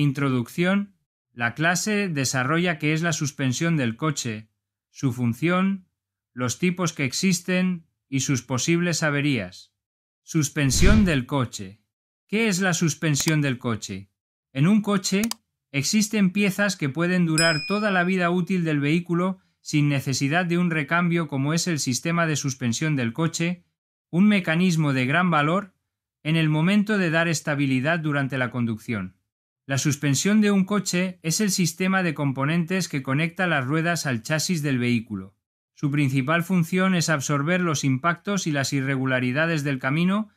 Introducción. La clase desarrolla qué es la suspensión del coche, su función, los tipos que existen y sus posibles averías. Suspensión del coche. ¿Qué es la suspensión del coche? En un coche existen piezas que pueden durar toda la vida útil del vehículo sin necesidad de un recambio como es el sistema de suspensión del coche, un mecanismo de gran valor en el momento de dar estabilidad durante la conducción. La suspensión de un coche es el sistema de componentes que conecta las ruedas al chasis del vehículo. Su principal función es absorber los impactos y las irregularidades del camino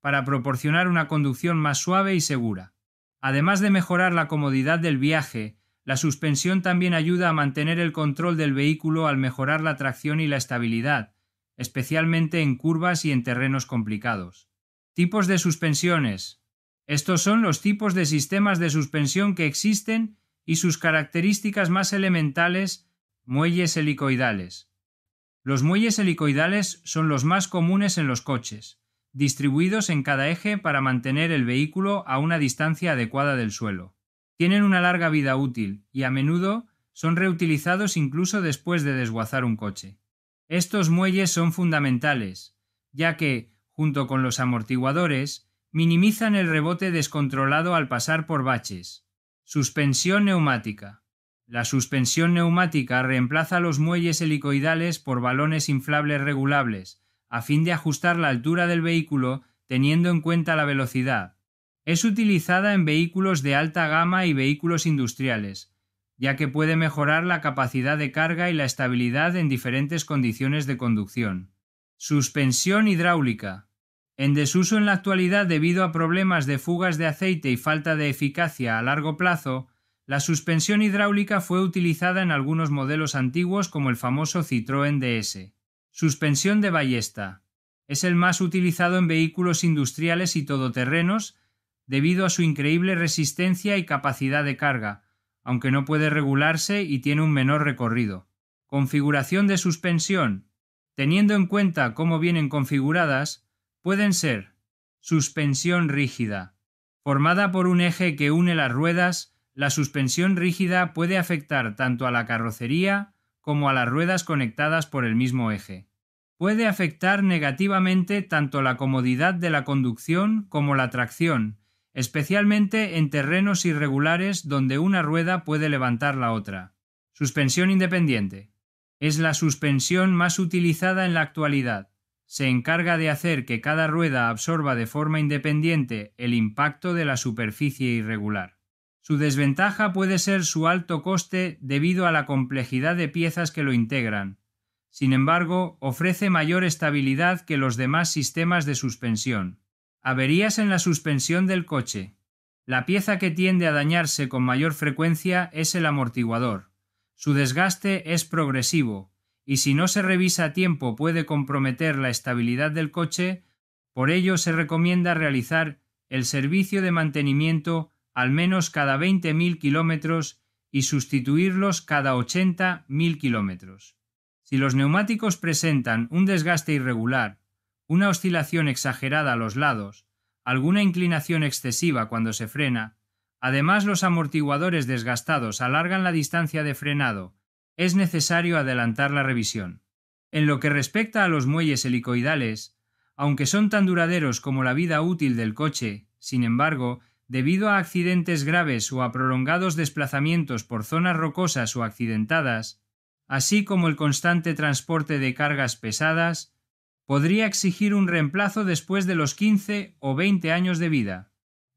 para proporcionar una conducción más suave y segura. Además de mejorar la comodidad del viaje, la suspensión también ayuda a mantener el control del vehículo al mejorar la tracción y la estabilidad, especialmente en curvas y en terrenos complicados. Tipos de suspensiones estos son los tipos de sistemas de suspensión que existen y sus características más elementales, muelles helicoidales. Los muelles helicoidales son los más comunes en los coches, distribuidos en cada eje para mantener el vehículo a una distancia adecuada del suelo. Tienen una larga vida útil y a menudo son reutilizados incluso después de desguazar un coche. Estos muelles son fundamentales, ya que, junto con los amortiguadores, Minimizan el rebote descontrolado al pasar por baches. Suspensión neumática. La suspensión neumática reemplaza los muelles helicoidales por balones inflables regulables, a fin de ajustar la altura del vehículo teniendo en cuenta la velocidad. Es utilizada en vehículos de alta gama y vehículos industriales, ya que puede mejorar la capacidad de carga y la estabilidad en diferentes condiciones de conducción. Suspensión hidráulica en desuso en la actualidad debido a problemas de fugas de aceite y falta de eficacia a largo plazo, la suspensión hidráulica fue utilizada en algunos modelos antiguos como el famoso Citroën DS. Suspensión de ballesta. Es el más utilizado en vehículos industriales y todoterrenos debido a su increíble resistencia y capacidad de carga, aunque no puede regularse y tiene un menor recorrido. Configuración de suspensión. Teniendo en cuenta cómo vienen configuradas, pueden ser suspensión rígida. Formada por un eje que une las ruedas, la suspensión rígida puede afectar tanto a la carrocería como a las ruedas conectadas por el mismo eje. Puede afectar negativamente tanto la comodidad de la conducción como la tracción, especialmente en terrenos irregulares donde una rueda puede levantar la otra. Suspensión independiente. Es la suspensión más utilizada en la actualidad se encarga de hacer que cada rueda absorba de forma independiente el impacto de la superficie irregular. Su desventaja puede ser su alto coste debido a la complejidad de piezas que lo integran. Sin embargo, ofrece mayor estabilidad que los demás sistemas de suspensión. Averías en la suspensión del coche. La pieza que tiende a dañarse con mayor frecuencia es el amortiguador. Su desgaste es progresivo, y si no se revisa a tiempo puede comprometer la estabilidad del coche, por ello se recomienda realizar el servicio de mantenimiento al menos cada 20.000 kilómetros y sustituirlos cada 80.000 kilómetros. Si los neumáticos presentan un desgaste irregular, una oscilación exagerada a los lados, alguna inclinación excesiva cuando se frena, además los amortiguadores desgastados alargan la distancia de frenado es necesario adelantar la revisión. En lo que respecta a los muelles helicoidales, aunque son tan duraderos como la vida útil del coche, sin embargo, debido a accidentes graves o a prolongados desplazamientos por zonas rocosas o accidentadas, así como el constante transporte de cargas pesadas, podría exigir un reemplazo después de los 15 o 20 años de vida.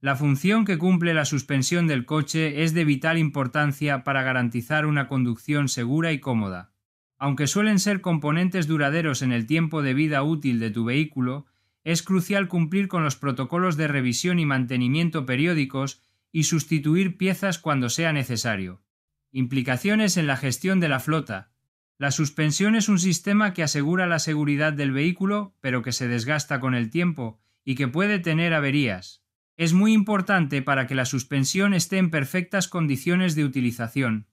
La función que cumple la suspensión del coche es de vital importancia para garantizar una conducción segura y cómoda. Aunque suelen ser componentes duraderos en el tiempo de vida útil de tu vehículo, es crucial cumplir con los protocolos de revisión y mantenimiento periódicos y sustituir piezas cuando sea necesario. Implicaciones en la gestión de la flota. La suspensión es un sistema que asegura la seguridad del vehículo, pero que se desgasta con el tiempo y que puede tener averías. Es muy importante para que la suspensión esté en perfectas condiciones de utilización.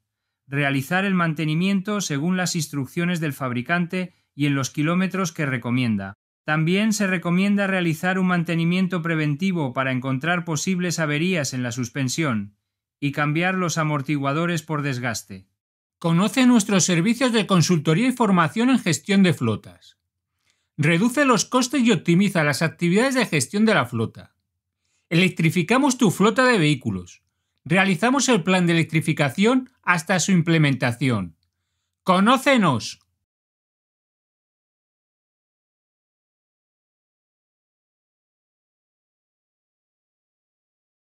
Realizar el mantenimiento según las instrucciones del fabricante y en los kilómetros que recomienda. También se recomienda realizar un mantenimiento preventivo para encontrar posibles averías en la suspensión y cambiar los amortiguadores por desgaste. Conoce nuestros servicios de consultoría y formación en gestión de flotas. Reduce los costes y optimiza las actividades de gestión de la flota. Electrificamos tu flota de vehículos. Realizamos el plan de electrificación hasta su implementación. ¡Conócenos!